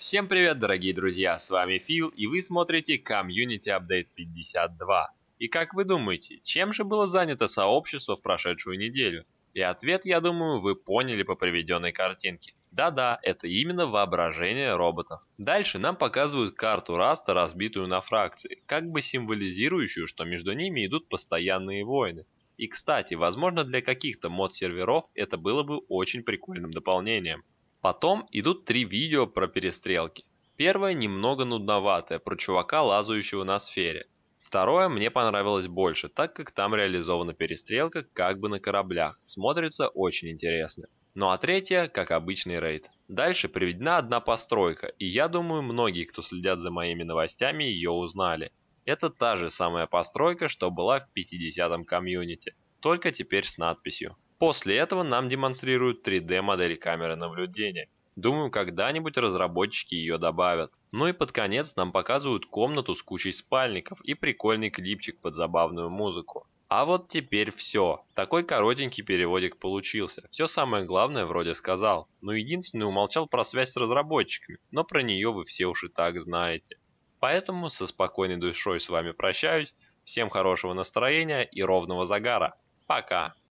Всем привет, дорогие друзья, с вами Фил, и вы смотрите Community Update 52. И как вы думаете, чем же было занято сообщество в прошедшую неделю? И ответ, я думаю, вы поняли по приведенной картинке. Да-да, это именно воображение роботов. Дальше нам показывают карту Раста, разбитую на фракции, как бы символизирующую, что между ними идут постоянные войны. И кстати, возможно для каких-то мод-серверов это было бы очень прикольным дополнением. Потом идут три видео про перестрелки. Первое немного нудноватое, про чувака, лазающего на сфере. Второе мне понравилось больше, так как там реализована перестрелка как бы на кораблях. Смотрится очень интересно. Ну а третье, как обычный рейд. Дальше приведена одна постройка, и я думаю, многие, кто следят за моими новостями, ее узнали. Это та же самая постройка, что была в 50-м комьюнити, только теперь с надписью. После этого нам демонстрируют 3D-модель камеры наблюдения. Думаю, когда-нибудь разработчики ее добавят. Ну и под конец нам показывают комнату с кучей спальников и прикольный клипчик под забавную музыку. А вот теперь все. Такой коротенький переводик получился. Все самое главное вроде сказал. Но единственное умолчал про связь с разработчиками, но про нее вы все уж и так знаете. Поэтому со спокойной душой с вами прощаюсь. Всем хорошего настроения и ровного загара. Пока!